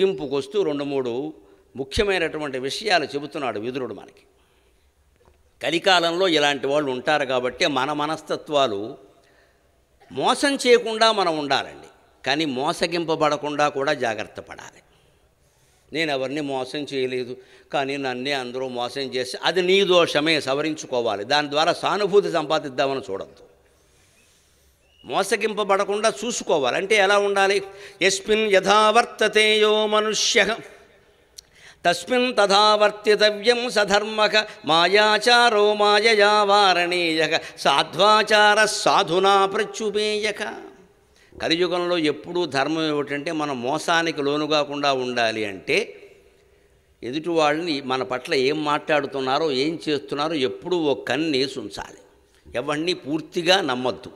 ముగింపుకు వస్తూ రెండు మూడు ముఖ్యమైనటువంటి విషయాలు చెబుతున్నాడు విదురుడు మనకి కలికాలంలో ఇలాంటి వాళ్ళు ఉంటారు కాబట్టి మన మనస్తత్వాలు మోసం చేయకుండా మనం ఉండాలండి కానీ మోసగింపబడకుండా కూడా జాగ్రత్త పడాలి నేను ఎవరిని మోసం చేయలేదు కానీ నన్నే అందరూ మోసం చేసి అది నీ దోషమే సవరించుకోవాలి దాని ద్వారా సానుభూతి సంపాదిద్దామని చూడద్దు మోసగింపబడకుండా చూసుకోవాలి అంటే ఎలా ఉండాలి ఎస్మిన్ యథావర్తతేయో మనుష్య తస్మిన్ తథావర్తితవ్యం సధర్మక మాయాచారో మాయయా వారణీయక సాధ్వాచార సాధునా ప్రత్యుపేయక కలియుగంలో ఎప్పుడూ ధర్మం ఏమిటంటే మనం మోసానికి లోను కాకుండా ఉండాలి అంటే ఎదుటి వాళ్ళని మన పట్ల ఏం మాట్లాడుతున్నారో ఏం చేస్తున్నారో ఎప్పుడూ ఒక కన్నేసి ఉంచాలి ఎవరిని పూర్తిగా నమ్మద్దు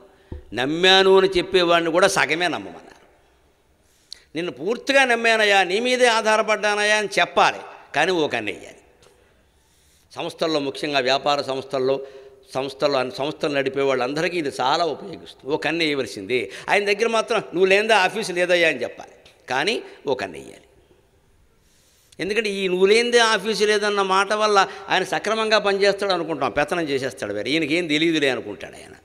నమ్మాను అని చెప్పేవాడిని కూడా సగమే నమ్మమన్నారు నిన్ను పూర్తిగా నమ్మానయ్యా నీ మీదే ఆధారపడ్డానయ్యా అని చెప్పాలి కానీ ఓ కన్నయ్యాలి సంస్థల్లో ముఖ్యంగా వ్యాపార సంస్థల్లో సంస్థలు సంస్థలు నడిపే వాళ్ళందరికీ ఇది చాలా ఉపయోగిస్తుంది ఓ కన్ను ఇవ్వలసింది ఆయన దగ్గర మాత్రం నువ్వు లేదా ఆఫీసు లేదయ్యా అని చెప్పాలి కానీ ఓ కన్ను ఇయ్యాలి ఎందుకంటే ఈ నువ్వు లేనిదే ఆఫీసు లేదన్న మాట వల్ల ఆయన సక్రమంగా పనిచేస్తాడు అనుకుంటాం పెత్తనం చేసేస్తాడు వేరే ఈయనకేం తెలియదులే అనుకుంటాడు ఆయన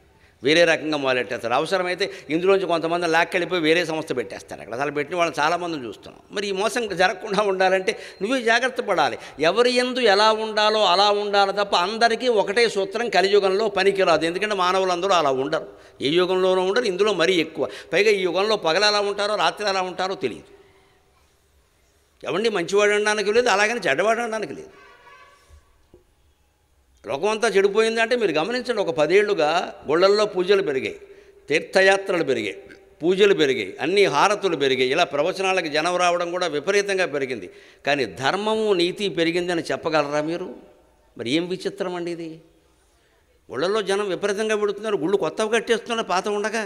వేరే రకంగా మొదలెట్టేస్తారు అవసరమైతే ఇందులోంచి కొంతమంది లాక్కెళ్ళిపోయి వేరే సంస్థ పెట్టేస్తారు అక్కడ అసలు పెట్టిన వాళ్ళని చాలామంది చూస్తున్నాం మరి ఈ మోసం జరగకుండా ఉండాలంటే నువ్వే జాగ్రత్త పడాలి ఎవరి ఎందు ఎలా ఉండాలో అలా ఉండాలి తప్ప అందరికీ ఒకటే సూత్రం కలియుగంలో పనికిరాదు ఎందుకంటే మానవులందరూ అలా ఉండరు ఏ యుగంలోనూ ఉండరు ఇందులో మరీ ఎక్కువ పైగా ఈ యుగంలో పగలు ఎలా ఉంటారో రాత్రి ఎలా ఉంటారో తెలియదు ఎవండి మంచివాడు ఉండడానికి లేదు అలాగని చెడ్డవాడు ఉండడానికి లేదు లోకం అంతా చెడిపోయిందంటే మీరు గమనించండి ఒక పదేళ్లుగా గుళ్ళల్లో పూజలు పెరిగాయి తీర్థయాత్రలు పెరిగాయి పూజలు పెరిగాయి అన్ని హారతులు పెరిగాయి ఇలా ప్రవచనాలకు జనం రావడం కూడా విపరీతంగా పెరిగింది కానీ ధర్మము నీతి పెరిగిందని చెప్పగలరా మీరు మరి ఏం విచిత్రం అండి ఇది గుళ్ళల్లో జనం విపరీతంగా పెడుతున్నారు గుళ్ళు కొత్తవి కట్టేస్తున్నారు పాత ఉండగా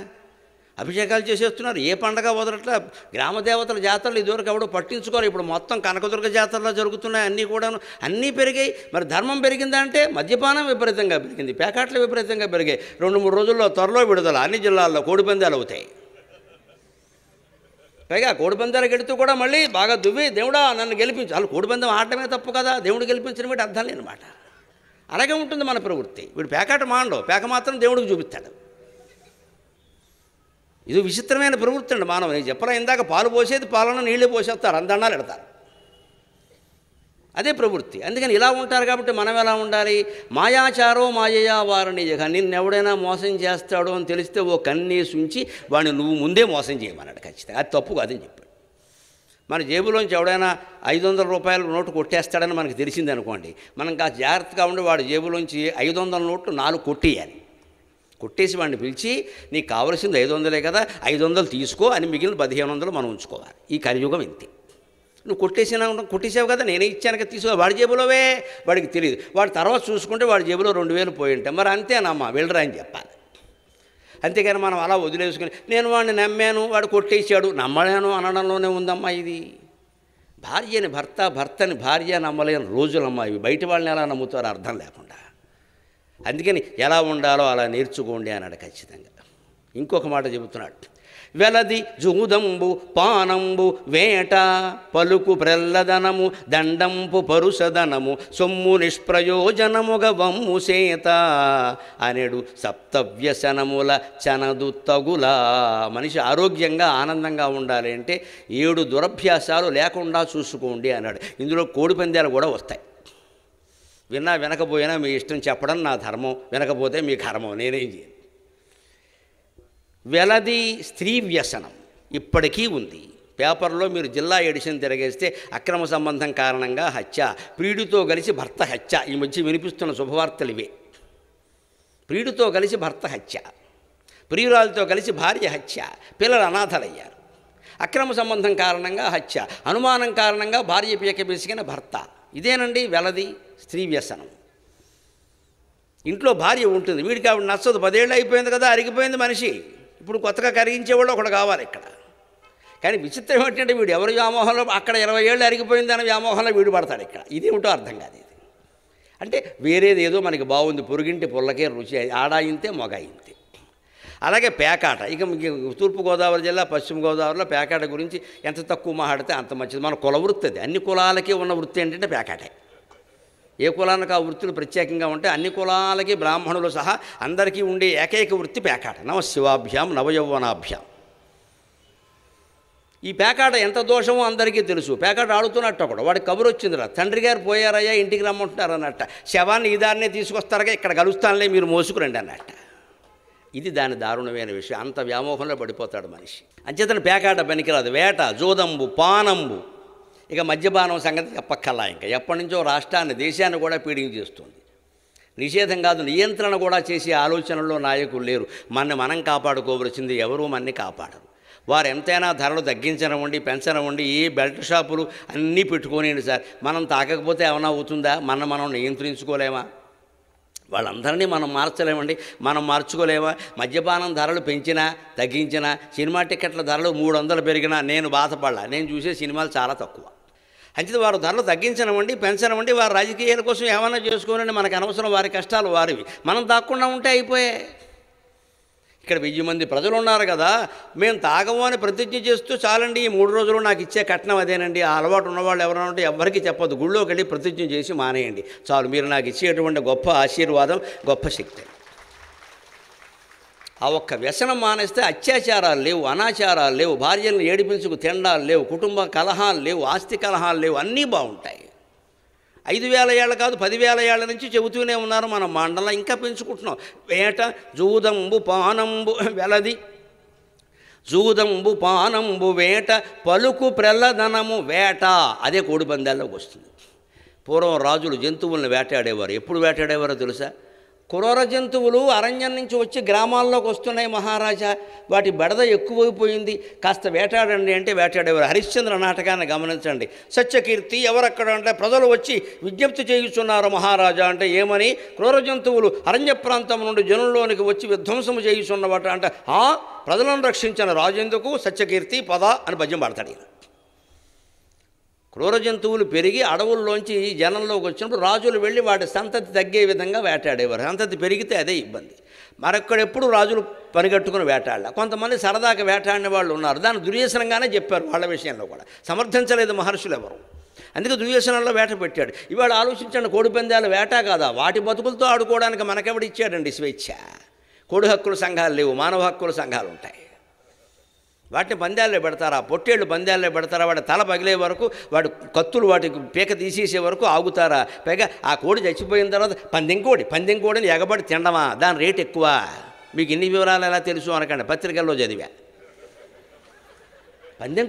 అభిషేకాలు చేసేస్తున్నారు ఏ పండగ గ్రామ గ్రామదేవతల జాతరలు ఇదివరకు ఎవడో పట్టించుకోరు ఇప్పుడు మొత్తం కనకదుర్గ జాతరలో జరుగుతున్నాయి అన్నీ కూడా అన్నీ పెరిగాయి మరి ధర్మం పెరిగిందంటే మద్యపానం విపరీతంగా పెరిగింది పేకాట్లు విపరీతంగా పెరిగాయి రెండు మూడు రోజుల్లో త్వరలో విడుదల అన్ని జిల్లాల్లో కోడిపందాలు అవుతాయి పైగా కోడిపందాలు గెలుతూ కూడా మళ్ళీ బాగా దువ్వి దేవుడా నన్ను గెలిపించు వాళ్ళు కోడిపందం ఆడటమే తప్పు కదా దేవుడు గెలిపించిన వీటి అర్థం లేనమాట అలాగే ఉంటుంది మన ప్రవృత్తి వీడు పేకాట మాండవు పేక మాత్రం దేవుడికి చూపిస్తాడు ఇది విచిత్రమైన ప్రవృత్తి అండి మానవ నేను చెప్పరా ఇందాక పాలు పోసేది పాలన నీళ్ళు పోసేస్తారు అందన్నాలు పెడతారు అదే ప్రవృత్తి అందుకని ఇలా ఉంటారు కాబట్టి మనం ఎలా ఉండాలి మాయాచారో మాయయా వారిని ఎవడైనా మోసం చేస్తాడో అని తెలిస్తే ఓ కన్నీసు ఉంచి వాడిని నువ్వు ముందే మోసం చేయమన్నాడు ఖచ్చితంగా అది తప్పు కాదని చెప్పాడు మన జేబులోంచి ఎవడైనా ఐదు వందల రూపాయల నోటు కొట్టేస్తాడని మనకు తెలిసిందనుకోండి మనం కాస్త జాగ్రత్తగా ఉండి వాడు జేబులోంచి ఐదు వందల నోట్లు నాలుగు కొట్టేయాలి కొట్టేసి వాడిని పిలిచి నీకు కావలసింది ఐదు వందలే కదా ఐదు వందలు తీసుకో అని మిగిలిన పదిహేను వందలు మనం ఉంచుకోవాలి ఈ కలియుగం ఇంతే నువ్వు కొట్టేసినా కొట్టేసావు కదా నేనే ఇచ్చాను కదా తీసుకో వాడి జేబులోవే వాడికి తెలియదు వాడు తర్వాత చూసుకుంటే వాడి జేబులో రెండు వేలు పోయి ఉంటాయి మరి అంతేనమ్మా వెళ్ళరా అని చెప్పాలి అంతేగాని మనం అలా వదిలేసుకుని నేను వాడిని నమ్మాను వాడు కొట్టేసాడు నమ్మలేను అనడంలోనే ఉందమ్మా ఇది భార్యని భర్త భర్తని భార్య నమ్మలేని రోజులమ్మా ఇవి బయట వాళ్ళని ఎలా నమ్ముతారో అర్థం లేకుండా అందుకని ఎలా ఉండాలో అలా నేర్చుకోండి అన్నాడు ఖచ్చితంగా ఇంకొక మాట చెబుతున్నాడు వెలది జూదంబు పానంబు వేట పలుకు ప్రల్లదనము దండంపు పరుషదనము సొమ్ము నిష్ప్రయోజనముగ వమ్ము సేత అనేడు సప్తవ్యసనముల చనదు తగులా మనిషి ఆరోగ్యంగా ఆనందంగా ఉండాలి అంటే ఏడు దురభ్యాసాలు లేకుండా చూసుకోండి అన్నాడు ఇందులో కోడిపందాలు కూడా వస్తాయి విన్నా వినకపోయినా మీ ఇష్టం చెప్పడం నా ధర్మం వినకపోతే మీ ఘర్మం నేనేం చేయను వెలది స్త్రీ వ్యసనం ఇప్పటికీ ఉంది పేపర్లో మీరు జిల్లా ఎడిషన్ తిరగేస్తే అక్రమ సంబంధం కారణంగా హత్య ప్రీడితో కలిసి భర్త హత్య ఈ మధ్య వినిపిస్తున్న శుభవార్తలు ఇవే ప్రియుడితో కలిసి భర్త హత్య ప్రియురాలతో కలిసి భార్య హత్య పిల్లలు అనాథలయ్యారు అక్రమ సంబంధం కారణంగా హత్య అనుమానం కారణంగా భార్య పీక పిసికిన భర్త ఇదేనండి వెలది స్త్రీ వ్యసనం ఇంట్లో భార్య ఉంటుంది వీడికి ఆవిడ నచ్చదు పదేళ్ళు అయిపోయింది కదా అరిగిపోయింది మనిషి ఇప్పుడు కొత్తగా కరిగించేవాళ్ళు ఒకడు కావాలి ఇక్కడ కానీ విచిత్రం ఏంటంటే వీడు ఎవరి వ్యామోహంలో అక్కడ ఇరవై ఏళ్ళు అరిగిపోయింది అనే వ్యామోహంలో వీడు పడతాడు ఇక్కడ ఇది ఏమిటో అర్థం కాదు ఇది అంటే వేరేది ఏదో మనకి బాగుంది పొరుగింటి పొల్లకే రుచి ఆడాయింతే మొగాయింతే అలాగే పేకాట ఇక తూర్పుగోదావరి జిల్లా పశ్చిమ గోదావరిలో పేకాట గురించి ఎంత తక్కువ మాట్లాడితే అంత మంచిది మన కుల వృత్తి అది అన్ని కులాలకి ఉన్న వృత్తి ఏంటంటే పేకాటే ఏ కులానికి ఆ వృత్తులు ప్రత్యేకంగా ఉంటే అన్ని కులాలకి బ్రాహ్మణులు సహా అందరికీ ఉండే ఏకైక వృత్తి పేకాట నవ శివాభ్యాం నవయౌవనాభ్యాం ఈ పేకాట ఎంత దోషమో అందరికీ తెలుసు పేకాట ఆడుతున్నట్టు ఒకడు వాడికి కబురు వచ్చిందిరా తండ్రి గారు పోయారయ్యా ఇంటికి రమ్మంటున్నారు అన్నట్ట శవాన్ని ఈ దారినే తీసుకొస్తారుగా ఇక్కడ కలుస్తానులే మీరు మోసుకురండి అన్నట్ట ఇది దాని దారుణమైన విషయం అంత వ్యామోహంలో పడిపోతాడు మనిషి అంచేతను పేకాట పనికిరాదు వేట జోదంబు పానంబు ఇక మద్యపానం సంగతి చెప్పక్కల్లా ఇంకా ఎప్పటి నుంచో రాష్ట్రాన్ని దేశాన్ని కూడా పీడించేస్తుంది నిషేధం కాదు నియంత్రణ కూడా చేసే ఆలోచనలో నాయకులు లేరు మన మనం కాపాడుకోవలసింది ఎవరూ మన్ని కాపాడరు వారు ఎంతైనా ధరలు తగ్గించనివ్వండి పెంచనివ్వండి ఏ బెల్ట్ షాపులు అన్నీ పెట్టుకోనివ్వండి సార్ మనం తాకకపోతే ఏమైనా అవుతుందా మన మనం నియంత్రించుకోలేమా వాళ్ళందరినీ మనం మార్చలేమండి మనం మార్చుకోలేమా మద్యపానం ధరలు పెంచినా తగ్గించినా సినిమా టికెట్ల ధరలు మూడు వందలు పెరిగినా నేను బాధపడలా నేను చూసే సినిమాలు చాలా తక్కువ అంచేది వారు ధరలు తగ్గించనివ్వండి పెంచనివ్వండి వారు రాజకీయాల కోసం ఏమైనా చేసుకోనండి మనకు అనవసరం వారి కష్టాలు వారివి మనం దాక్కుండా ఉంటే అయిపోయాయి ఇక్కడ వెయ్యి మంది ప్రజలు ఉన్నారు కదా మేము తాగము అని ప్రతిజ్ఞ చేస్తూ చాలండి ఈ మూడు రోజులు నాకు ఇచ్చే కట్నం అదేనండి ఆ అలవాటు ఉన్నవాళ్ళు ఎవరైనా ఉంటే ఎవరికి చెప్పదు గుళ్ళోకి వెళ్ళి ప్రతిజ్ఞ చేసి మానేయండి చాలు మీరు నాకు ఇచ్చేటువంటి గొప్ప ఆశీర్వాదం గొప్ప శక్తి ఆ ఒక్క వ్యసనం మానేస్తే అత్యాచారాలు లేవు అనాచారాలు లేవు భార్యలను ఏడిపించుకు తిండాలు లేవు కుటుంబ కలహాలు లేవు ఆస్తి కలహాలు లేవు అన్నీ బాగుంటాయి ఐదు వేల ఏళ్ళ కాదు పదివేల ఏళ్ళ నుంచి చెబుతూనే ఉన్నారు మన మండలం ఇంకా పెంచుకుంటున్నాం వేట జూదంబు పానంబు వెలది జూదంబు పానంబు వేట పలుకు ప్రల్లదనము వేట అదే కోడి వస్తుంది పూర్వం రాజులు జంతువులను వేటాడేవారు ఎప్పుడు వేటాడేవారో తెలుసా క్రూర జంతువులు అరణ్యం నుంచి వచ్చి గ్రామాల్లోకి వస్తున్నాయి మహారాజా వాటి బెడద ఎక్కువైపోయింది కాస్త వేటాడండి అంటే వేటాడేవారు హరిశ్చంద్ర నాటకాన్ని గమనించండి సత్యకీర్తి ఎవరక్కడ అంటే ప్రజలు వచ్చి విజ్ఞప్తి చేయుచున్నారు మహారాజా అంటే ఏమని క్రూర జంతువులు అరణ్య ప్రాంతం నుండి జనుల్లోనికి వచ్చి విధ్వంసము చేయుచున్నవాట అంటే ఆ ప్రజలను రక్షించిన రాజెందుకు సత్యకీర్తి పద అని భజ్యం పాడతాడు క్రూర జంతువులు పెరిగి అడవుల్లోంచి జనంలోకి వచ్చినప్పుడు రాజులు వెళ్ళి వాటి సంతతి తగ్గే విధంగా వేటాడేవారు సంతతి పెరిగితే అదే ఇబ్బంది మరొక్కడెప్పుడు రాజులు పనిగట్టుకుని వేటాడాల కొంతమంది సరదాగా వేటాడిన వాళ్ళు ఉన్నారు దాన్ని దుర్యసనంగానే చెప్పారు వాళ్ళ విషయంలో కూడా సమర్థించలేదు మహర్షులు ఎవరు అందుకే దుర్యసనంలో వేట పెట్టాడు ఇవాళ ఆలోచించండి కోడి పందాలు వేట కాదా వాటి బతుకులతో ఆడుకోవడానికి మనకెవడిచ్చాడండి స్వేచ్ఛ కోడి హక్కుల సంఘాలు లేవు మానవ హక్కుల సంఘాలు ఉంటాయి వాటిని పందాల్లో పెడతారా పొట్టేళ్ళు పందాల్లో పెడతారా వాడి తల పగిలే వరకు వాడు కత్తులు వాటికి పీక తీసేసే వరకు ఆగుతారా పైగా ఆ కోడి చచ్చిపోయిన తర్వాత పందెంకోడి కోడిని ఎగబడి తినడమా దాని రేటు ఎక్కువ మీకు ఇన్ని వివరాలు ఎలా తెలుసు అనకండి పత్రికల్లో చదివా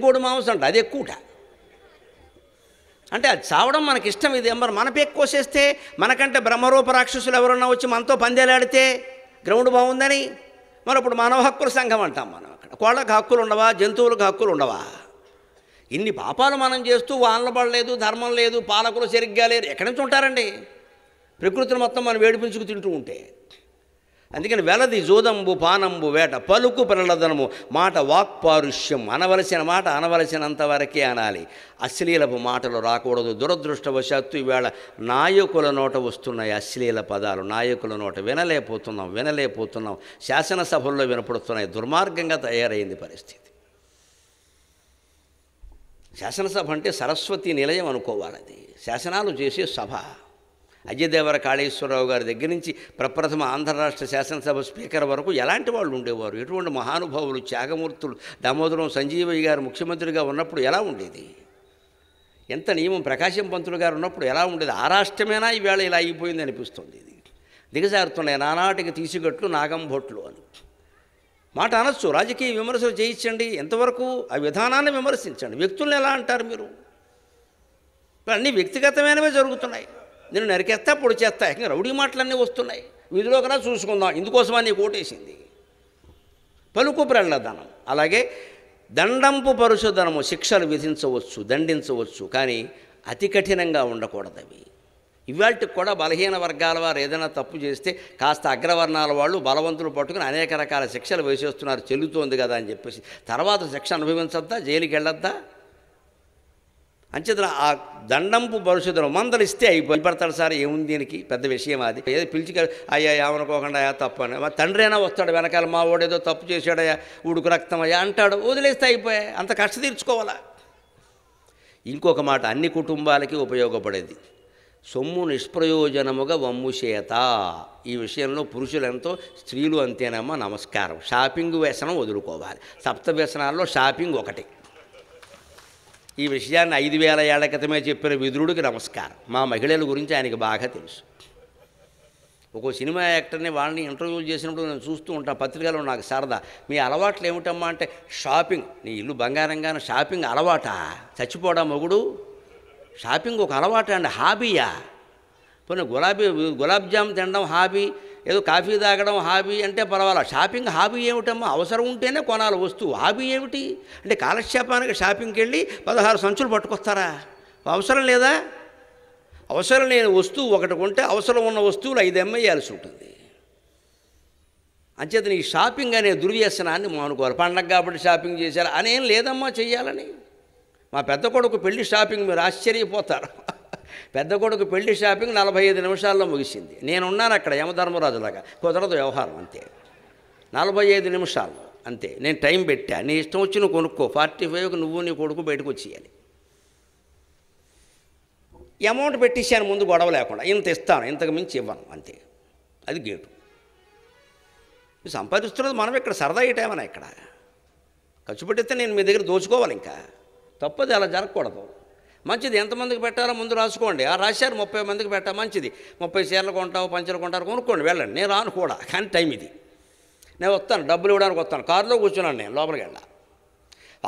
కోడి మాంసం అంట అది ఎక్కువట అంటే అది చావడం మనకి ఇష్టం ఇది మరి మన కోసేస్తే మనకంటే బ్రహ్మరూప రాక్షసులు ఎవరన్నా వచ్చి మనతో పందేలాడితే గ్రౌండ్ బాగుందని మరి ఇప్పుడు మానవ హక్కుల సంఘం అంటాం మనం అక్కడ కోళ్ళకు హక్కులు ఉండవా జంతువులకు హక్కులు ఉండవా ఇన్ని పాపాలు మనం చేస్తూ వానలు పడలేదు ధర్మం లేదు పాలకులు సరిగ్గా లేరు ఎక్కడి నుంచి ఉంటారండి ప్రకృతిని మొత్తం మనం వేడిపించుకు తింటూ ఉంటే అందుకని వెలది జూదంబు పానంబు వేట పలుకు ప్రలదనము మాట వాక్పారుష్యం అనవలసిన మాట అనవలసినంత వరకే అనాలి అశ్లీలపు మాటలు రాకూడదు దురదృష్టవశాత్తు ఇవాళ నాయకుల నోట వస్తున్నాయి అశ్లీల పదాలు నాయకుల నోట వినలేకపోతున్నాం వినలేకపోతున్నాం శాసనసభల్లో వినపడుతున్నాయి దుర్మార్గంగా తయారైంది పరిస్థితి శాసనసభ అంటే సరస్వతి నిలయం అనుకోవాలది శాసనాలు చేసే సభ అజయదేవర కాళేశ్వరరావు గారి దగ్గర నుంచి ప్రప్రథమ ఆంధ్ర రాష్ట్ర శాసనసభ స్పీకర్ వరకు ఎలాంటి వాళ్ళు ఉండేవారు ఎటువంటి మహానుభావులు త్యాగమూర్తులు దామోదరం సంజీవయ్య గారు ముఖ్యమంత్రిగా ఉన్నప్పుడు ఎలా ఉండేది ఎంత నియమం ప్రకాశం పంతులు గారు ఉన్నప్పుడు ఎలా ఉండేది ఆ రాష్ట్రమేనా ఈవేళ ఇలా అయిపోయింది అనిపిస్తుంది ఇది దిగజారుతున్నాయి నానాటికి తీసుగట్లు నాగంభొట్లు అని మాట అనొచ్చు రాజకీయ విమర్శలు చేయించండి ఎంతవరకు ఆ విధానాన్ని విమర్శించండి వ్యక్తులను ఎలా అంటారు మీరు అన్నీ వ్యక్తిగతమైనవే జరుగుతున్నాయి నేను నరికేస్తా పొడి చేస్తా ఇంకా రౌడీ మాటలన్నీ వస్తున్నాయి వీధిలో కన్నా చూసుకుందాం ఇందుకోసమా నీకు ఓటేసింది పలుకు ప్రళ్ళధనం అలాగే దండంపు పరుశుధనము శిక్షలు విధించవచ్చు దండించవచ్చు కానీ అతి కఠినంగా ఉండకూడదు అవి ఇవాళకి కూడా బలహీన వర్గాల వారు ఏదైనా తప్పు చేస్తే కాస్త అగ్రవర్ణాల వాళ్ళు బలవంతులు పట్టుకుని అనేక రకాల శిక్షలు వేసేస్తున్నారు చెల్లుతోంది కదా అని చెప్పేసి తర్వాత శిక్ష అనుభవించద్దా జైలుకి వెళ్ళొద్దా అంచేత ఆ దండంపు మందలు మందలిస్తే అయిపోయి పడతాడు సార్ ఏముంది దీనికి పెద్ద విషయం అది ఏదో పిలిచి అయ్యా ఏమనుకోకుండా అయ్యా తప్పు అని మా తండ్రి అయినా వస్తాడు వెనకాల మా ఏదో తప్పు చేశాడయ్యా ఉడుకు రక్తం అయ్యా అంటాడు వదిలేస్తే అయిపోయా అంత కష్ట తీర్చుకోవాలా ఇంకొక మాట అన్ని కుటుంబాలకి ఉపయోగపడేది సొమ్ము నిష్ప్రయోజనముగా వమ్ము చేత ఈ విషయంలో పురుషులు ఎంతో స్త్రీలు అంతేనమ్మా నమస్కారం షాపింగ్ వ్యసనం వదులుకోవాలి సప్త వ్యసనాల్లో షాపింగ్ ఒకటి ఈ విషయాన్ని ఐదు వేల ఏళ్ల క్రితమే చెప్పిన విదురుడికి నమస్కారం మా మహిళల గురించి ఆయనకి బాగా తెలుసు ఒక సినిమా యాక్టర్ని వాళ్ళని ఇంటర్వ్యూ చేసినప్పుడు నేను చూస్తూ ఉంటాను పత్రికలో నాకు సరదా మీ అలవాట్లు ఏమిటమ్మా అంటే షాపింగ్ నీ ఇల్లు బంగారంగానే షాపింగ్ అలవాట చచ్చిపోడా మొగుడు షాపింగ్ ఒక అలవాట అండి హాబీయా పోనీ గులాబీ గులాబ్ జామ్ తినడం హాబీ ఏదో కాఫీ తాగడం హాబీ అంటే పర్వాలా షాపింగ్ హాబీ ఏమిటమ్మా అవసరం ఉంటేనే కొనాలి వస్తువు హాబీ ఏమిటి అంటే కాలక్షేపానికి షాపింగ్కి వెళ్ళి పదహారు సంచులు పట్టుకొస్తారా అవసరం లేదా అవసరం లేని వస్తువు ఒకటి కొంటే అవసరం ఉన్న వస్తువులు ఐదు ఎమ్మేయాల్సి ఉంటుంది అంచేత ఈ షాపింగ్ అనే దుర్వ్యసనాన్ని మానుకోవాలి పండగ కాబట్టి షాపింగ్ చేశారు అనేం లేదమ్మా చెయ్యాలని మా పెద్ద కొడుకు పెళ్లి షాపింగ్ మీరు ఆశ్చర్యపోతారు పెద్ద కొడుకు పెళ్లి షాపింగ్ నలభై ఐదు నిమిషాల్లో ముగిసింది నేనున్నాను అక్కడ యమధర్మరాజులాగా కుదరదు వ్యవహారం అంతే నలభై ఐదు నిమిషాలు అంతే నేను టైం పెట్టా నీ ఇష్టం వచ్చి నువ్వు కొనుక్కో ఫార్టీ ఫైవ్కి నువ్వు నీ కొడుకు బయటకు వచ్చేయాలి అమౌంట్ పెట్టేశాను ముందు గొడవ లేకుండా ఇంత ఇస్తాను ఇంతకు మించి ఇవ్వను అంతే అది గేటు సంపాదిస్తున్నది మనం ఇక్కడ సరదా ఇటేమన్నా ఇక్కడ ఖర్చు పెట్టిస్తే నేను మీ దగ్గర దోచుకోవాలి ఇంకా తప్పది అలా జరగకూడదు మంచిది ఎంతమందికి పెట్టాలో ముందు రాసుకోండి ఆ రాశారు ముప్పై మందికి పెట్టా మంచిది ముప్పై చీరలు కొంటావు పంచలు కొంటారు కొనుక్కోండి వెళ్ళండి నేను రాను కూడా కానీ టైం ఇది నేను వస్తాను డబ్బులు ఇవ్వడానికి వస్తాను కారులో కూర్చున్నాను నేను లోపలికి వెళ్ళా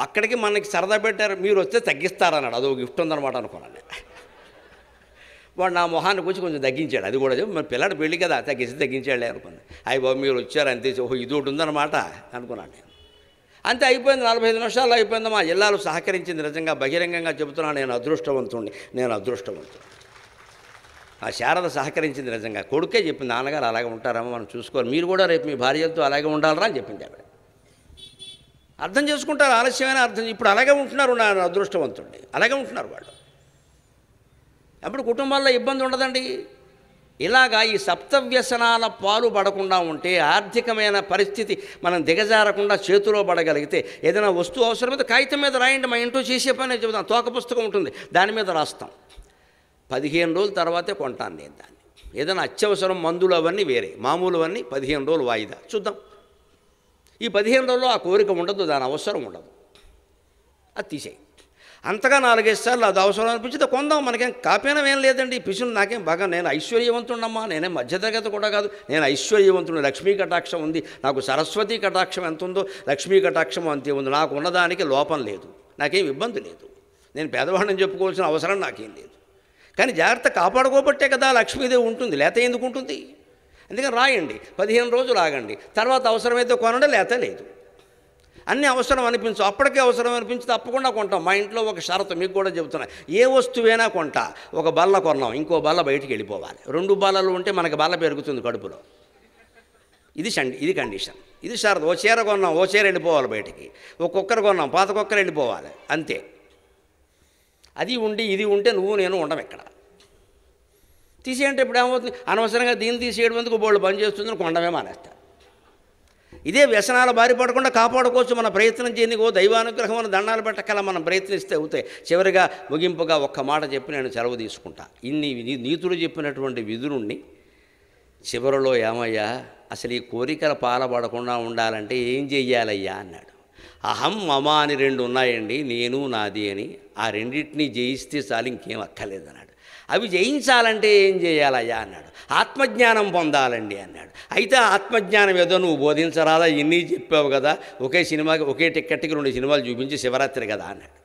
అక్కడికి మనకి సరదా పెట్టారు మీరు వస్తే తగ్గిస్తారన్నాడు అదో గిఫ్ట్ ఉందన్నమాట అనుకున్నాను వాడు నా మొహాన్ని కూర్చి కొంచెం తగ్గించాడు అది కూడా మన పిల్లడు పెళ్ళి కదా తగ్గించి తగ్గించాడు అనుకున్నాను అయ్యి బాబు మీరు వచ్చారు తెలిసి ఓహో ఇది ఒకటి ఉందన్నమాట అనుకున్నాను నేను అంతే అయిపోయింది నలభై ఐదు నిమిషాలు అయిపోయింది మా జిల్లాలో సహకరించింది నిజంగా బహిరంగంగా చెబుతున్నా నేను అదృష్టవంతుణ్ణి నేను అదృష్టవంతుడు ఆ శారద సహకరించింది నిజంగా కొడుకే చెప్పింది నాన్నగారు అలాగే ఉంటారేమో మనం చూసుకోవాలి మీరు కూడా రేపు మీ భార్యలతో అలాగే ఉండాలరా అని చెప్పింది ఆవిడ అర్థం చేసుకుంటారు ఆలస్యమైన అర్థం ఇప్పుడు అలాగే ఉంటున్నారు నా అదృష్టవంతుణ్ణి అలాగే ఉంటున్నారు వాళ్ళు అప్పుడు కుటుంబాల్లో ఇబ్బంది ఉండదండి ఇలాగా ఈ సప్తవ్యసనాల పాలు పడకుండా ఉంటే ఆర్థికమైన పరిస్థితి మనం దిగజారకుండా చేతిలో పడగలిగితే ఏదైనా వస్తువు మీద కాగితం మీద రాయండి మా ఇంట్లో చేసే పని చెబుతాం తోక పుస్తకం ఉంటుంది దాని మీద రాస్తాం పదిహేను రోజుల తర్వాతే కొంటాను నేను దాన్ని ఏదైనా అత్యవసరం మందులు అవన్నీ వేరే మామూలు అవన్నీ పదిహేను రోజులు వాయిదా చూద్దాం ఈ పదిహేను రోజుల్లో ఆ కోరిక ఉండదు దాని అవసరం ఉండదు అది తీసేయి అంతగా నాలుగైదు సార్లు అది అవసరం అనిపించింది కొందాం మనకేం కాపీనం ఏం లేదండి ఈ నాకేం బాగా నేను ఐశ్వర్యవంతుడమ్మా నేనే మధ్యతరగత కూడా కాదు నేను ఐశ్వర్యవంతుడు లక్ష్మీ కటాక్షం ఉంది నాకు సరస్వతి కటాక్షం ఎంత ఉందో లక్ష్మీ కటాక్షం అంతే ఉంది నాకు ఉన్నదానికి లోపం లేదు నాకేం ఇబ్బంది లేదు నేను పేదవాడిని చెప్పుకోవాల్సిన అవసరం నాకేం లేదు కానీ జాగ్రత్త కాపాడుకోబట్టే కదా లక్ష్మీదేవి ఉంటుంది లేత ఎందుకు ఉంటుంది అందుకని రాయండి పదిహేను రోజులు ఆగండి తర్వాత అవసరమైతే కొనండి లేత లేదు అన్నీ అవసరం అనిపించు అప్పటికే అవసరం అనిపించి తప్పకుండా కొంటాం మా ఇంట్లో ఒక షరతు మీకు కూడా చెబుతున్నా ఏ వస్తువైనా కొంటా ఒక బల్ల కొన్నాం ఇంకో బల్ల బయటికి వెళ్ళిపోవాలి రెండు బల్లలు ఉంటే మనకి బల్ల పెరుగుతుంది కడుపులో ఇది సండి ఇది కండిషన్ ఇది షరతు ఓ చీర కొన్నాం ఓ చీర వెళ్ళిపోవాలి బయటికి ఒక్కొక్కరు కొన్నాం పాత కుక్కర్ వెళ్ళిపోవాలి అంతే అది ఉండి ఇది ఉంటే నువ్వు నేను ఉండం ఇక్కడ తీసేయంటే ఇప్పుడు ఏమవుతుంది అనవసరంగా దీన్ని తీసేయడం ఎందుకు బోళ్ళు పని చేస్తుందని కొండమే మానేస్తా ఇదే వ్యసనాలు బారి పడకుండా కాపాడుకోవచ్చు మన ప్రయత్నం చేయనికో దైవానుగ్రహం దండాలు పెట్టకల మనం ప్రయత్నిస్తే అవుతాయి చివరిగా ముగింపుగా ఒక్క మాట చెప్పి నేను సెలవు తీసుకుంటా ఇన్ని నీతుడు చెప్పినటువంటి విధురుణ్ణి చివరిలో ఏమయ్యా అసలు ఈ కోరికల పాలపడకుండా ఉండాలంటే ఏం చెయ్యాలయ్యా అన్నాడు అహం మమ అని రెండు ఉన్నాయండి నేను నాది అని ఆ రెండింటినీ జయిస్తే చాలు ఇంకేం అక్కర్లేదన్నాడు అవి జయించాలంటే ఏం చేయాలయ్యా అన్నాడు ఆత్మజ్ఞానం పొందాలండి అన్నాడు అయితే ఆత్మజ్ఞానం ఏదో నువ్వు బోధించరాదా ఇన్ని చెప్పావు కదా ఒకే సినిమాకి ఒకే టిక్కెట్కి రెండు సినిమాలు చూపించి శివరాత్రి కదా అన్నాడు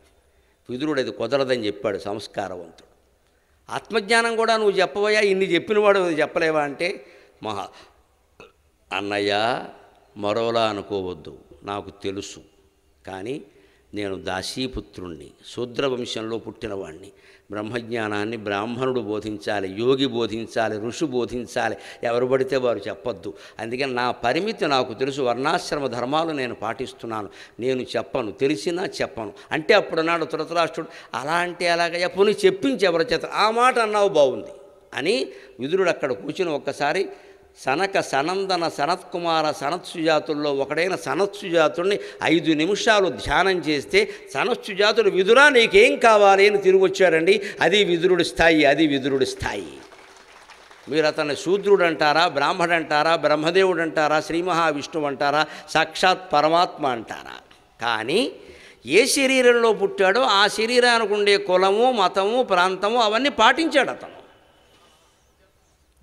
విదురుడు అది కుదరదని చెప్పాడు సంస్కారవంతుడు ఆత్మజ్ఞానం కూడా నువ్వు చెప్పబోయా ఇన్ని చెప్పినవాడు చెప్పలేవా అంటే మహా అన్నయ్య మరోలా అనుకోవద్దు నాకు తెలుసు కానీ నేను దాసీపుత్రుణ్ణి శూద్రవంశంలో పుట్టినవాణ్ణి బ్రహ్మజ్ఞానాన్ని బ్రాహ్మణుడు బోధించాలి యోగి బోధించాలి ఋషి బోధించాలి ఎవరు పడితే వారు చెప్పొద్దు అందుకని నా పరిమితి నాకు తెలుసు వర్ణాశ్రమ ధర్మాలు నేను పాటిస్తున్నాను నేను చెప్పను తెలిసినా చెప్పను అంటే అప్పుడున్నాడు తృతరాష్ట్రుడు అలా అంటే అలాగయ్యా పోనీ చెప్పించి ఎవరి చేత ఆ మాట అన్నావు బాగుంది అని విదురుడు అక్కడ కూర్చుని ఒక్కసారి సనక సనందన సనత్కుమార సనత్సుజాతుల్లో ఒకడైన సనత్సుజాతుడిని ఐదు నిమిషాలు ధ్యానం చేస్తే సనత్సుజాతుడు విదురా నీకేం కావాలి అని తిరిగి వచ్చారండి అది విదురుడి స్థాయి అది విదురుడి స్థాయి మీరు అతన్ని శూద్రుడు అంటారా బ్రాహ్మడు అంటారా బ్రహ్మదేవుడు అంటారా శ్రీ మహావిష్ణువు అంటారా సాక్షాత్ పరమాత్మ అంటారా కానీ ఏ శరీరంలో పుట్టాడో ఆ శరీరానికి ఉండే కులము మతము ప్రాంతము అవన్నీ పాటించాడు అతను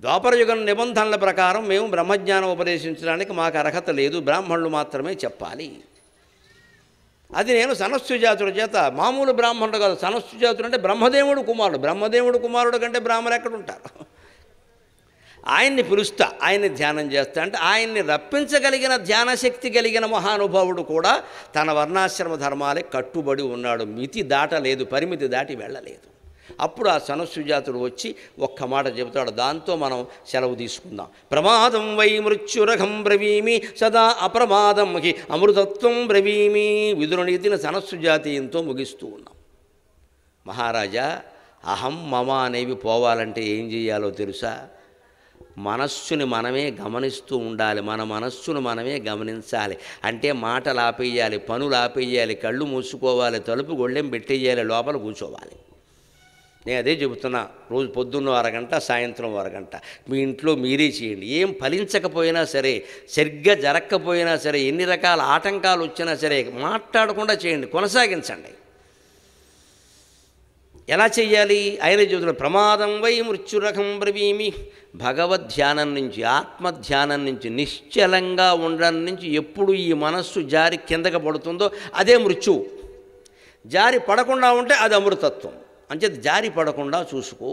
ద్వాపరయుగం నిబంధనల ప్రకారం మేము బ్రహ్మజ్ఞానం ఉపదేశించడానికి మాకు అర్హత లేదు బ్రాహ్మణులు మాత్రమే చెప్పాలి అది నేను సనస్సుజాతుల చేత మామూలు బ్రాహ్మణుడు కాదు సనస్సుజాతుడు అంటే బ్రహ్మదేవుడు కుమారుడు బ్రహ్మదేవుడు కుమారుడు కంటే బ్రాహ్మణులు ఎక్కడుంటారు ఆయన్ని పిలుస్తా ఆయన్ని ధ్యానం చేస్తా అంటే ఆయన్ని రప్పించగలిగిన ధ్యానశక్తి కలిగిన మహానుభావుడు కూడా తన వర్ణాశ్రమ ధర్మాలే కట్టుబడి ఉన్నాడు మితి దాటలేదు పరిమితి దాటి వెళ్ళలేదు అప్పుడు ఆ సనస్సుజాతుడు వచ్చి ఒక్క మాట చెబుతాడు దాంతో మనం సెలవు తీసుకుందాం ప్రమాదం వై మృత్యురఘం బ్రవీమి సదా అప్రమాదం హి అమృతత్వం బ్రవీమి విదురునీతిన సనస్సుజాతీయంతో ముగిస్తూ ఉన్నాం మహారాజా అహం మమ అనేవి పోవాలంటే ఏం చేయాలో తెలుసా మనస్సుని మనమే గమనిస్తూ ఉండాలి మన మనస్సును మనమే గమనించాలి అంటే మాటలు ఆపేయాలి పనులు ఆపేయాలి కళ్ళు మూసుకోవాలి తలుపు గొళ్ళెం పెట్టేయాలి లోపల కూర్చోవాలి నేను అదే చెబుతున్నా రోజు పొద్దున్న అరగంట సాయంత్రం అరగంట మీ ఇంట్లో మీరే చేయండి ఏం ఫలించకపోయినా సరే సరిగ్గా జరగకపోయినా సరే ఎన్ని రకాల ఆటంకాలు వచ్చినా సరే మాట్లాడకుండా చేయండి కొనసాగించండి ఎలా చేయాలి ఆయన చెబుతున్న ప్రమాదం వై మృత్యురకం బ్రవీమి భగవద్ధ్యానం నుంచి ఆత్మధ్యానం నుంచి నిశ్చలంగా ఉండడం నుంచి ఎప్పుడు ఈ మనస్సు జారి కిందకి పడుతుందో అదే మృత్యువు జారి పడకుండా ఉంటే అది అమృతత్వం అంచేత జారి పడకుండా చూసుకో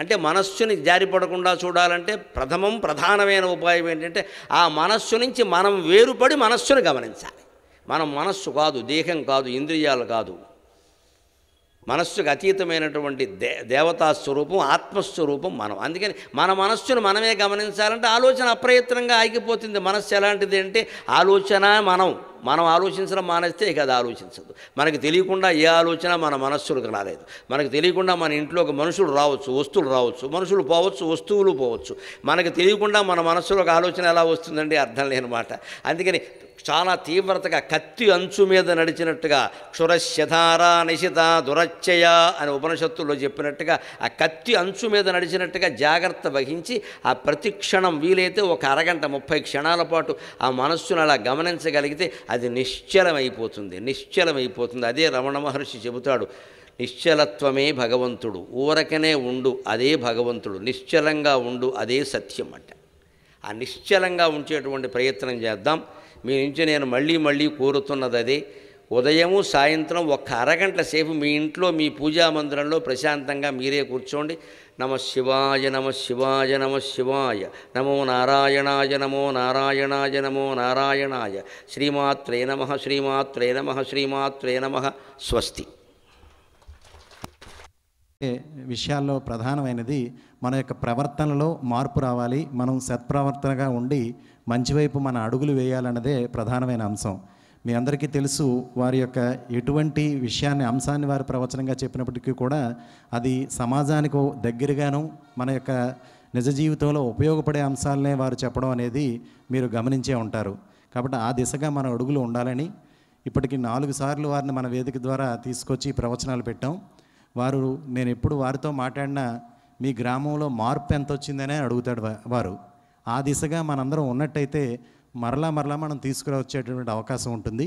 అంటే మనస్సుని జారి పడకుండా చూడాలంటే ప్రథమం ప్రధానమైన ఉపాయం ఏంటంటే ఆ మనస్సు నుంచి మనం వేరుపడి మనస్సును గమనించాలి మనం మనస్సు కాదు దేహం కాదు ఇంద్రియాలు కాదు మనస్సుకు అతీతమైనటువంటి దే దేవతాస్వరూపం ఆత్మస్వరూపం మనం అందుకని మన మనస్సును మనమే గమనించాలంటే ఆలోచన అప్రయత్నంగా ఆగిపోతుంది మనస్సు ఎలాంటిది అంటే ఆలోచన మనం మనం ఆలోచించడం మానేస్తే ఇక అది ఆలోచించదు మనకు తెలియకుండా ఏ ఆలోచన మన మనస్సులకు రాలేదు మనకు తెలియకుండా మన ఇంట్లోకి మనుషులు రావచ్చు వస్తువులు రావచ్చు మనుషులు పోవచ్చు వస్తువులు పోవచ్చు మనకు తెలియకుండా మన మనస్సులో ఆలోచన ఎలా వస్తుందండి అర్థం లేని మాట అందుకని చాలా తీవ్రతగా కత్తి అంచు మీద నడిచినట్టుగా క్షురశ్యధారా నిశిత దురచ్చయ అని ఉపనిషత్తుల్లో చెప్పినట్టుగా ఆ కత్తి అంచు మీద నడిచినట్టుగా జాగ్రత్త వహించి ఆ ప్రతి క్షణం వీలైతే ఒక అరగంట ముప్పై క్షణాల పాటు ఆ మనస్సును అలా గమనించగలిగితే అది నిశ్చలమైపోతుంది నిశ్చలమైపోతుంది అదే రమణ మహర్షి చెబుతాడు నిశ్చలత్వమే భగవంతుడు ఊరకనే ఉండు అదే భగవంతుడు నిశ్చలంగా ఉండు అదే సత్యం అంట ఆ నిశ్చలంగా ఉంచేటువంటి ప్రయత్నం చేద్దాం మీ నుంచి నేను మళ్ళీ మళ్ళీ కోరుతున్నది అదే ఉదయము సాయంత్రం ఒక్క అరగంట సేపు మీ ఇంట్లో మీ పూజా మందిరంలో ప్రశాంతంగా మీరే కూర్చోండి నమ శివాయ నమ శివాయ నమ శివాయ నమో నారాయణాయ నమో నారాయణాయ నమో నారాయణాయ శ్రీమాత్రే నమ శ్రీమాత్రే నమ శ్రీమాత్రే నమ స్వస్తి విషయాల్లో ప్రధానమైనది మన యొక్క ప్రవర్తనలో మార్పు రావాలి మనం సత్ప్రవర్తనగా ఉండి మంచివైపు మన అడుగులు వేయాలన్నదే ప్రధానమైన అంశం మీ అందరికీ తెలుసు వారి యొక్క ఎటువంటి విషయాన్ని అంశాన్ని వారు ప్రవచనంగా చెప్పినప్పటికీ కూడా అది సమాజానికి దగ్గరగాను మన యొక్క నిజ జీవితంలో ఉపయోగపడే అంశాలనే వారు చెప్పడం అనేది మీరు గమనించే ఉంటారు కాబట్టి ఆ దిశగా మన అడుగులు ఉండాలని ఇప్పటికి నాలుగు సార్లు వారిని మన వేదిక ద్వారా తీసుకొచ్చి ప్రవచనాలు పెట్టాం వారు నేను ఎప్పుడు వారితో మాట్లాడినా మీ గ్రామంలో మార్పు ఎంత వచ్చిందనే అడుగుతాడు వారు ఆ దిశగా మనందరం ఉన్నట్టయితే మరలా మరలా మనం తీసుకురావచ్చేటటువంటి అవకాశం ఉంటుంది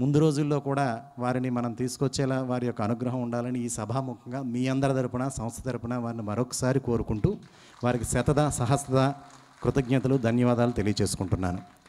ముందు రోజుల్లో కూడా వారిని మనం తీసుకొచ్చేలా వారి యొక్క అనుగ్రహం ఉండాలని ఈ సభాముఖంగా మీ అందరి తరపున సంస్థ తరపున వారిని మరొకసారి కోరుకుంటూ వారికి శతద సహస్రద కృతజ్ఞతలు ధన్యవాదాలు తెలియచేసుకుంటున్నాను